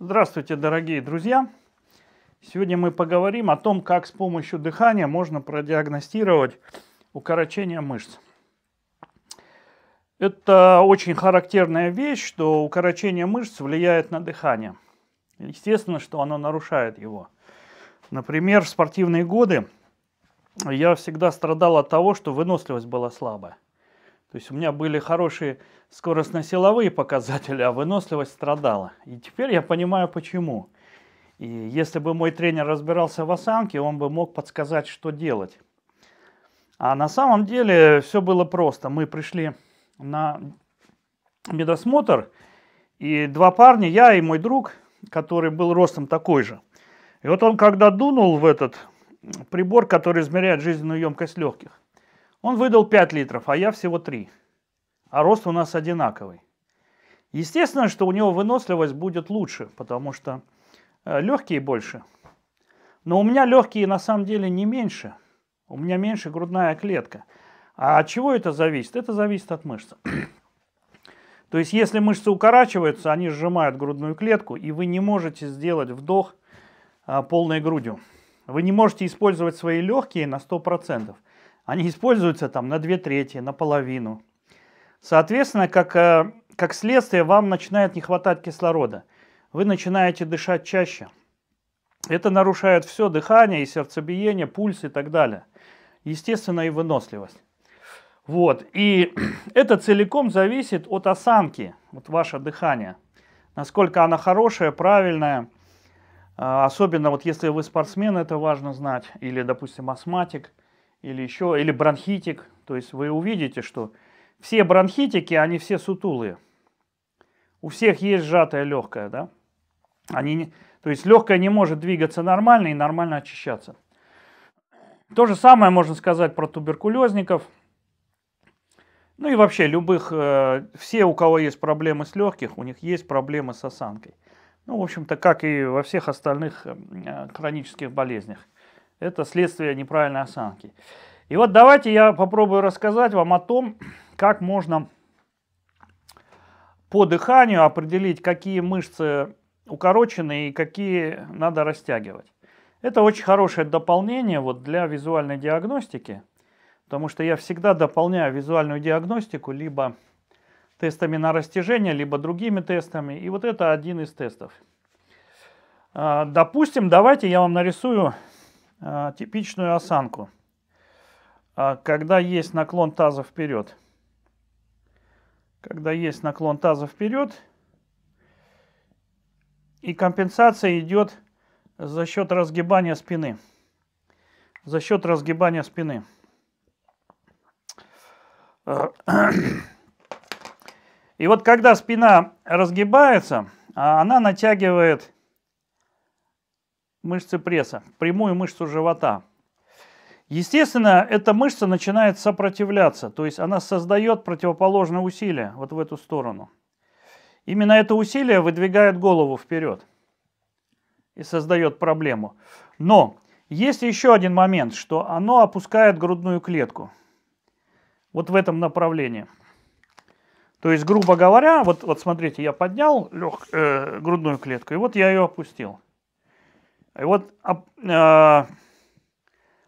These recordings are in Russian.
Здравствуйте, дорогие друзья! Сегодня мы поговорим о том, как с помощью дыхания можно продиагностировать укорочение мышц. Это очень характерная вещь, что укорочение мышц влияет на дыхание. Естественно, что оно нарушает его. Например, в спортивные годы я всегда страдал от того, что выносливость была слабая. То есть у меня были хорошие скоростно-силовые показатели, а выносливость страдала. И теперь я понимаю почему. И если бы мой тренер разбирался в осанке, он бы мог подсказать, что делать. А на самом деле все было просто. Мы пришли на медосмотр, и два парня, я и мой друг, который был ростом такой же. И вот он когда дунул в этот прибор, который измеряет жизненную емкость легких – он выдал 5 литров, а я всего 3. А рост у нас одинаковый. Естественно, что у него выносливость будет лучше, потому что э, легкие больше. Но у меня легкие на самом деле не меньше. У меня меньше грудная клетка. А от чего это зависит? Это зависит от мышц. То есть, если мышцы укорачиваются, они сжимают грудную клетку, и вы не можете сделать вдох э, полной грудью. Вы не можете использовать свои легкие на 100%. Они используются там на две трети, на половину. Соответственно, как, э, как следствие, вам начинает не хватать кислорода. Вы начинаете дышать чаще. Это нарушает все дыхание и сердцебиение, пульс и так далее. Естественно, и выносливость. Вот. И это целиком зависит от осанки, вот ваше дыхание. Насколько она хорошая, правильная. Э, особенно вот если вы спортсмен, это важно знать. Или, допустим, астматик – или еще, или бронхитик. То есть вы увидите, что все бронхитики, они все сутулые. У всех есть сжатая легкая, да? Они не, то есть легкая не может двигаться нормально и нормально очищаться. То же самое можно сказать про туберкулезников. Ну и вообще любых, э, все, у кого есть проблемы с легких, у них есть проблемы с осанкой. Ну, в общем-то, как и во всех остальных э, э хронических болезнях. Это следствие неправильной осанки. И вот давайте я попробую рассказать вам о том, как можно по дыханию определить, какие мышцы укорочены и какие надо растягивать. Это очень хорошее дополнение вот для визуальной диагностики, потому что я всегда дополняю визуальную диагностику либо тестами на растяжение, либо другими тестами. И вот это один из тестов. А, допустим, давайте я вам нарисую а, типичную осанку, а, когда есть наклон таза вперед. Когда есть наклон таза вперед, и компенсация идет за счет разгибания спины. За счет разгибания спины. А, и вот когда спина разгибается, она натягивает мышцы пресса, прямую мышцу живота. Естественно, эта мышца начинает сопротивляться, то есть она создает противоположное усилие вот в эту сторону. Именно это усилие выдвигает голову вперед и создает проблему. Но есть еще один момент, что оно опускает грудную клетку вот в этом направлении. То есть, грубо говоря, вот, вот смотрите, я поднял лег, э, грудную клетку, и вот я ее опустил. И вот э,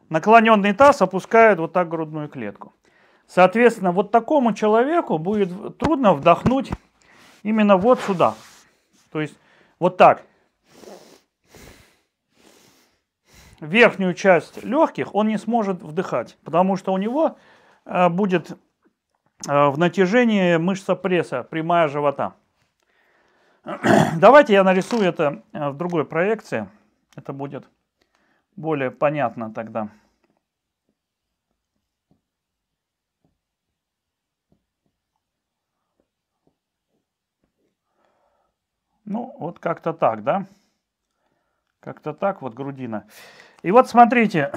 наклоненный таз опускает вот так грудную клетку. Соответственно, вот такому человеку будет трудно вдохнуть именно вот сюда. То есть вот так. Верхнюю часть легких он не сможет вдыхать, потому что у него э, будет э, в натяжении мышца пресса, прямая живота. Давайте я нарисую это э, в другой проекции. Это будет более понятно тогда. Ну, вот как-то так, да? Как-то так, вот грудина. И вот смотрите.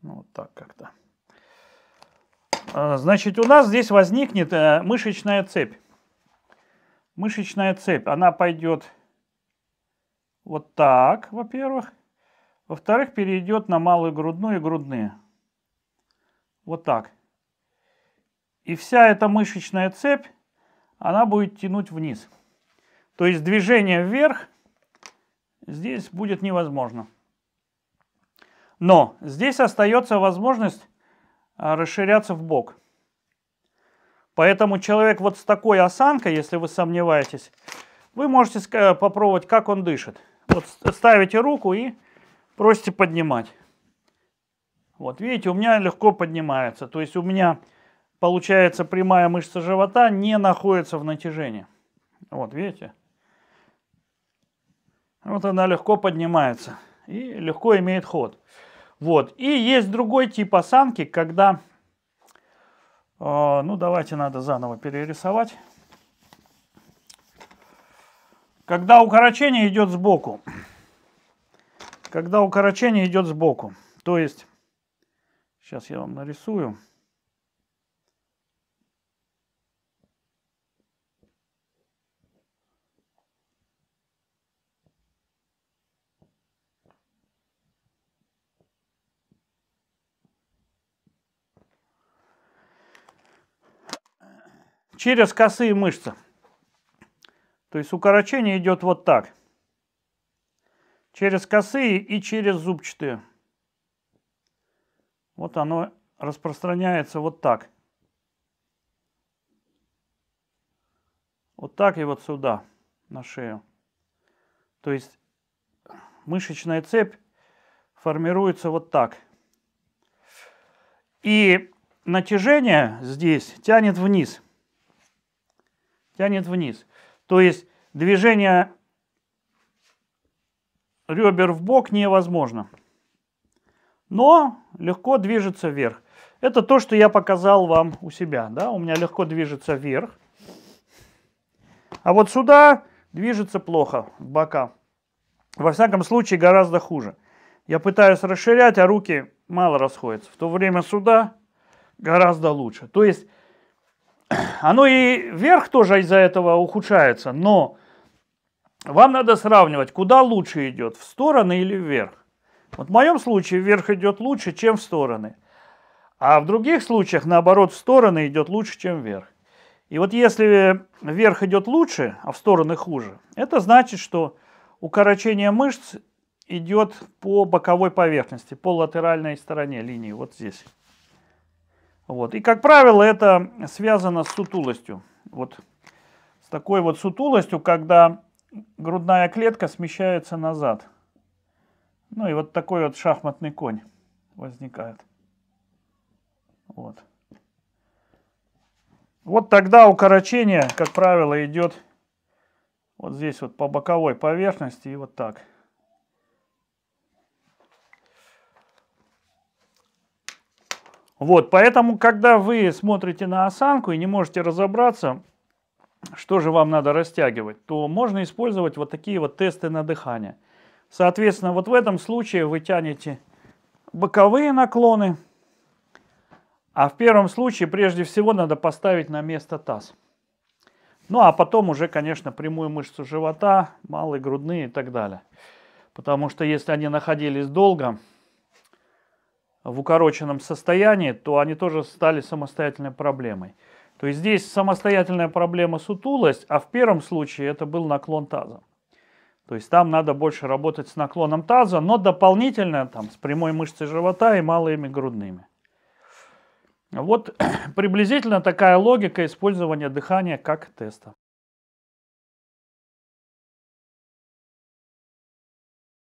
Ну, вот так как-то. А, значит, у нас здесь возникнет э, мышечная цепь мышечная цепь, она пойдет вот так, во-первых. Во-вторых, перейдет на малую грудную и грудные. Вот так. И вся эта мышечная цепь, она будет тянуть вниз. То есть движение вверх здесь будет невозможно. Но здесь остается возможность а, расширяться в бок. Поэтому человек вот с такой осанкой, если вы сомневаетесь, вы можете э, попробовать, как он дышит. Вот ставите руку и просите поднимать. Вот видите, у меня легко поднимается. То есть у меня получается прямая мышца живота не находится в натяжении. Вот видите. Вот она легко поднимается и легко имеет ход. Вот. И есть другой тип осанки, когда а, ну, давайте надо заново перерисовать. Когда укорочение идет сбоку, когда укорочение идет сбоку, то есть, сейчас я вам нарисую. через косые мышцы. То есть укорочение идет вот так. Через косые и через зубчатые. Вот оно распространяется вот так. Вот так и вот сюда, на шею. То есть мышечная цепь формируется вот так. И натяжение здесь тянет вниз – тянет вниз. То есть движение ребер в бок невозможно. Но легко движется вверх. Это то, что я показал вам у себя. Да? У меня легко движется вверх. А вот сюда движется плохо, в бока. Во всяком случае, гораздо хуже. Я пытаюсь расширять, а руки мало расходятся. В то время сюда гораздо лучше. То есть оно и вверх тоже из-за этого ухудшается, но вам надо сравнивать, куда лучше идет, в стороны или вверх. Вот в моем случае вверх идет лучше, чем в стороны. А в других случаях, наоборот, в стороны идет лучше, чем вверх. И вот если вверх идет лучше, а в стороны хуже, это значит, что укорочение мышц идет по боковой поверхности, по латеральной стороне линии, вот здесь. Вот. И, как правило, это связано с сутулостью. Вот с такой вот сутулостью, когда грудная клетка смещается назад. Ну и вот такой вот шахматный конь возникает. Вот. Вот тогда укорочение, как правило, идет вот здесь вот по боковой поверхности и вот так. Вот, поэтому, когда вы смотрите на осанку и не можете разобраться, что же вам надо растягивать, то можно использовать вот такие вот тесты на дыхание. Соответственно, вот в этом случае вы тянете боковые наклоны, а в первом случае прежде всего надо поставить на место таз. Ну а потом уже, конечно, прямую мышцу живота, малые грудные и так далее. Потому что если они находились долго, в укороченном состоянии, то они тоже стали самостоятельной проблемой. То есть здесь самостоятельная проблема сутулость, а в первом случае это был наклон таза. То есть там надо больше работать с наклоном таза, но дополнительно там, с прямой мышцей живота и малыми грудными. Вот приблизительно такая логика использования дыхания как теста.